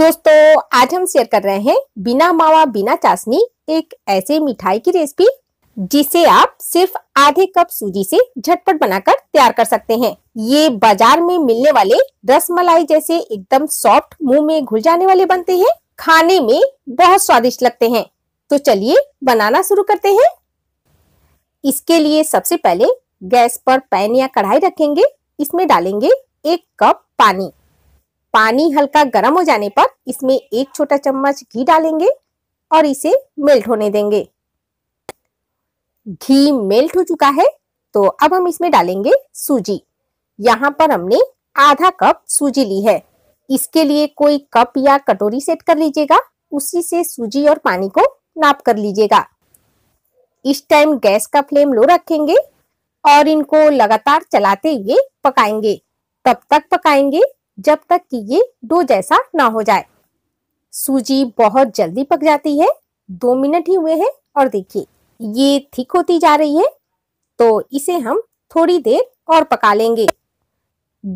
दोस्तों आज हम शेयर कर रहे हैं बिना मावा बिना चाशनी एक ऐसे मिठाई की रेसिपी जिसे आप सिर्फ आधे कप सूजी से झटपट बनाकर तैयार कर सकते हैं ये बाजार में मिलने वाले रसमलाई जैसे एकदम सॉफ्ट मुंह में घुल जाने वाले बनते हैं खाने में बहुत स्वादिष्ट लगते हैं तो चलिए बनाना शुरू करते हैं इसके लिए सबसे पहले गैस पर पैन या कढ़ाई रखेंगे इसमें डालेंगे एक कप पानी पानी हल्का गर्म हो जाने पर इसमें एक छोटा चम्मच घी डालेंगे और इसे मेल्ट होने देंगे घी मेल्ट हो चुका है तो अब हम इसमें डालेंगे सूजी यहाँ पर हमने आधा कप सूजी ली है इसके लिए कोई कप या कटोरी सेट कर लीजिएगा उसी से सूजी और पानी को नाप कर लीजिएगा इस टाइम गैस का फ्लेम लो रखेंगे और इनको लगातार चलाते हुए पकाएंगे तब तक पकाएंगे जब तक कि ये डो जैसा ना हो जाए सूजी बहुत जल्दी पक जाती है दो मिनट ही हुए हैं और देखिए ये थिक होती जा रही है तो इसे हम थोड़ी देर और पका लेंगे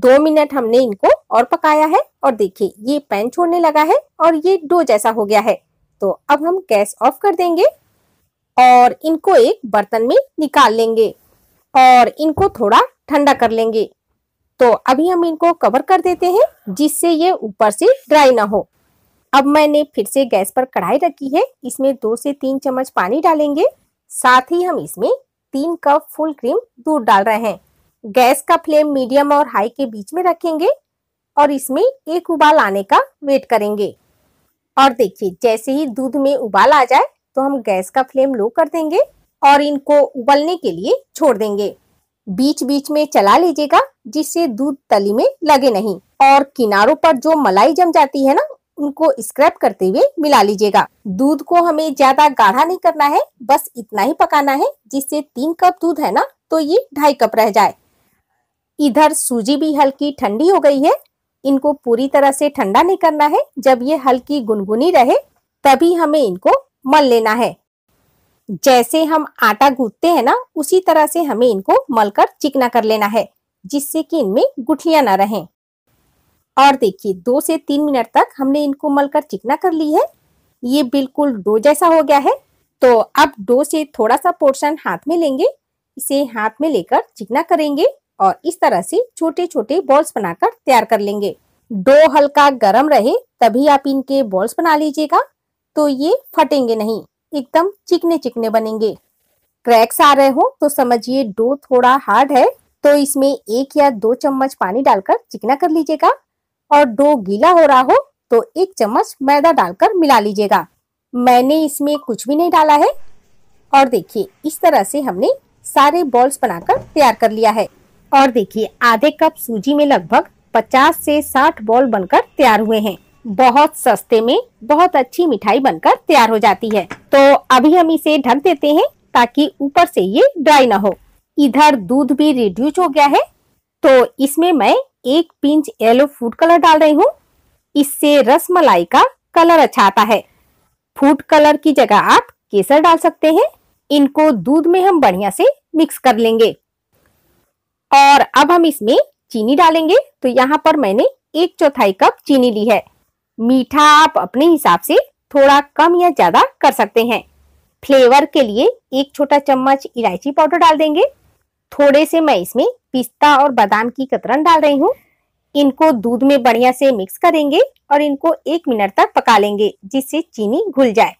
दो मिनट हमने इनको और पकाया है और देखिए ये पैन छोड़ने लगा है और ये डो जैसा हो गया है तो अब हम गैस ऑफ कर देंगे और इनको एक बर्तन में निकाल लेंगे और इनको थोड़ा ठंडा कर लेंगे तो अभी हम इनको कवर कर देते हैं जिससे ये ऊपर से ड्राई ना हो अब मैंने फिर से गैस पर कढ़ाई रखी है इसमें दो से तीन चम्मच पानी डालेंगे साथ ही हम इसमें तीन कप फुल क्रीम दूध डाल रहे हैं गैस का फ्लेम मीडियम और हाई के बीच में रखेंगे और इसमें एक उबाल आने का वेट करेंगे और देखिए जैसे ही दूध में उबाल आ जाए तो हम गैस का फ्लेम लो कर देंगे और इनको उबलने के लिए छोड़ देंगे बीच बीच में चला लीजिएगा जिससे दूध तली में लगे नहीं और किनारों पर जो मलाई जम जाती है ना उनको स्क्रैप करते हुए मिला लीजिएगा दूध को हमें ज्यादा गाढ़ा नहीं करना है बस इतना ही पकाना है जिससे तीन कप दूध है ना तो ये ढाई कप रह जाए इधर सूजी भी हल्की ठंडी हो गई है इनको पूरी तरह से ठंडा नहीं करना है जब ये हल्की गुनगुनी रहे तभी हमें इनको मल लेना है जैसे हम आटा गूंथते हैं ना उसी तरह से हमें इनको मलकर चिकना कर लेना है जिससे कि इनमें गुठलियां ना रहें और देखिए दो से तीन मिनट तक हमने इनको मलकर चिकना कर ली है ये बिल्कुल डो जैसा हो गया है तो अब डो से थोड़ा सा पोर्शन हाथ में लेंगे इसे हाथ में लेकर चिकना करेंगे और इस तरह से छोटे छोटे बॉल्स बनाकर तैयार कर लेंगे डो हल्का गर्म रहे तभी आप इनके बॉल्स बना लीजिएगा तो ये फटेंगे नहीं एकदम चिकने चिकने बनेंगे क्रैक्स आ रहे हो तो समझिए डो थोड़ा हार्ड है तो इसमें एक या दो चम्मच पानी डालकर चिकना कर लीजिएगा और डो गीला हो रहा हो तो एक चम्मच मैदा डालकर मिला लीजिएगा मैंने इसमें कुछ भी नहीं डाला है और देखिए इस तरह से हमने सारे बॉल्स बनाकर तैयार कर लिया है और देखिए आधे कप सूजी में लगभग 50 से 60 बॉल बनकर तैयार हुए हैं बहुत सस्ते में बहुत अच्छी मिठाई बनकर तैयार हो जाती है तो अभी हम इसे ढक देते हैं ताकि ऊपर से ये ड्राई ना हो इधर दूध भी रिड्यूस हो गया है तो इसमें मैं एक पिंच येलो फूड कलर डाल रही हूँ इससे रस मलाई का कलर अच्छा आता है फूड कलर की जगह आप केसर डाल सकते हैं इनको दूध में हम बढ़िया से मिक्स कर लेंगे और अब हम इसमें चीनी डालेंगे तो यहाँ पर मैंने एक चौथाई कप चीनी ली है मीठा आप अपने हिसाब से थोड़ा कम या ज्यादा कर सकते हैं फ्लेवर के लिए एक छोटा चम्मच इलायची पाउडर डाल देंगे थोड़े से मैं इसमें पिस्ता और बादाम की कतरन डाल रही हूँ इनको दूध में बढ़िया से मिक्स करेंगे और इनको एक मिनट तक पका लेंगे जिससे चीनी घुल जाए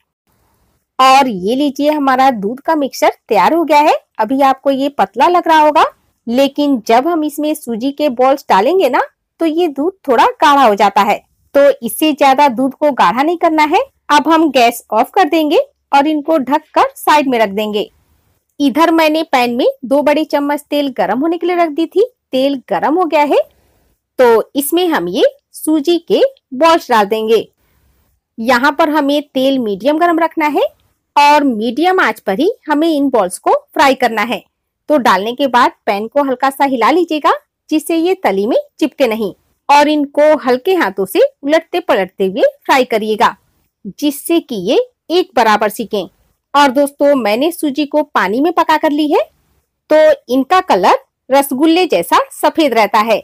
और ये लीजिए हमारा दूध का मिक्सर तैयार हो गया है अभी आपको ये पतला लग रहा होगा लेकिन जब हम इसमें सूजी के बॉल्स डालेंगे ना तो ये दूध थोड़ा गाढ़ा हो जाता है तो इससे ज्यादा दूध को गाढ़ा नहीं करना है अब हम गैस ऑफ कर देंगे और इनको ढक कर साइड में रख देंगे इधर मैंने पैन में दो बड़े चम्मच तेल गरम होने के लिए रख दी थी तेल गरम हो गया है तो इसमें हम ये सूजी के बॉल्स डाल देंगे यहाँ पर हमें तेल मीडियम गरम रखना है और मीडियम आंच पर ही हमें इन बॉल्स को फ्राई करना है तो डालने के बाद पैन को हल्का सा हिला लीजिएगा जिससे ये तली में चिपके नहीं और इनको हल्के हाथों से उलटते पलटते हुए फ्राई करिएगा जिससे कि ये एक बराबर सीखे और दोस्तों मैंने सूजी को पानी में पका कर ली है तो इनका कलर रसगुल्ले जैसा सफेद रहता है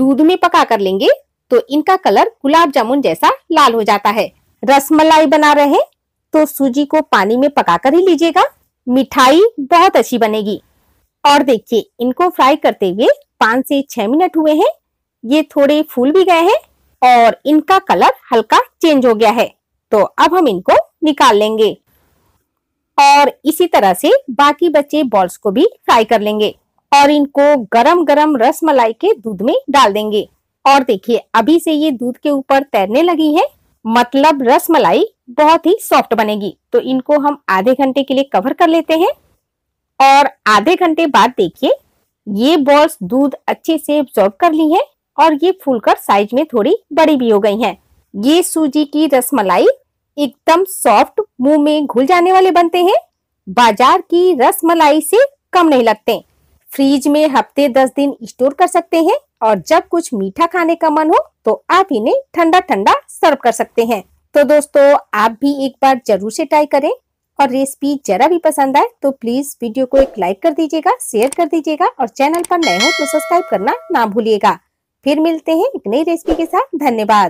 दूध में पका कर लेंगे तो इनका कलर गुलाब जामुन जैसा लाल हो जाता है रसमलाई बना रहे तो सूजी को पानी में पका कर ही लीजिएगा मिठाई बहुत अच्छी बनेगी और देखिए इनको फ्राई करते हुए पाँच से छह मिनट हुए हैं ये थोड़े फूल भी गए हैं और इनका कलर हल्का चेंज हो गया है तो अब हम इनको निकाल लेंगे और इसी तरह से बाकी बचे बॉल्स को भी फ्राई कर लेंगे और इनको गरम गरम रस मलाई के दूध में डाल देंगे और देखिए अभी से ये दूध के ऊपर तैरने लगी है मतलब रस मलाई बहुत ही सॉफ्ट बनेगी तो इनको हम आधे घंटे के लिए कवर कर लेते हैं और आधे घंटे बाद देखिए ये बॉल्स दूध अच्छे से एब्जॉर्ब कर ली है और ये फूलकर साइज में थोड़ी बड़ी भी हो गई हैं। ये सूजी की रसमलाई एकदम सॉफ्ट मुंह में घुल जाने वाले बनते हैं बाजार की रसमलाई से कम नहीं लगते फ्रीज में हफ्ते दस दिन स्टोर कर सकते हैं और जब कुछ मीठा खाने का मन हो तो आप इन्हें ठंडा ठंडा सर्व कर सकते हैं तो दोस्तों आप भी एक बार जरूर से ट्राई करें और रेसिपी जरा भी पसंद आए तो प्लीज वीडियो को एक लाइक कर दीजिएगा शेयर कर दीजिएगा और चैनल पर नए हो तो सब्सक्राइब करना ना भूलिएगा फिर मिलते हैं एक नई रेसिपी के साथ धन्यवाद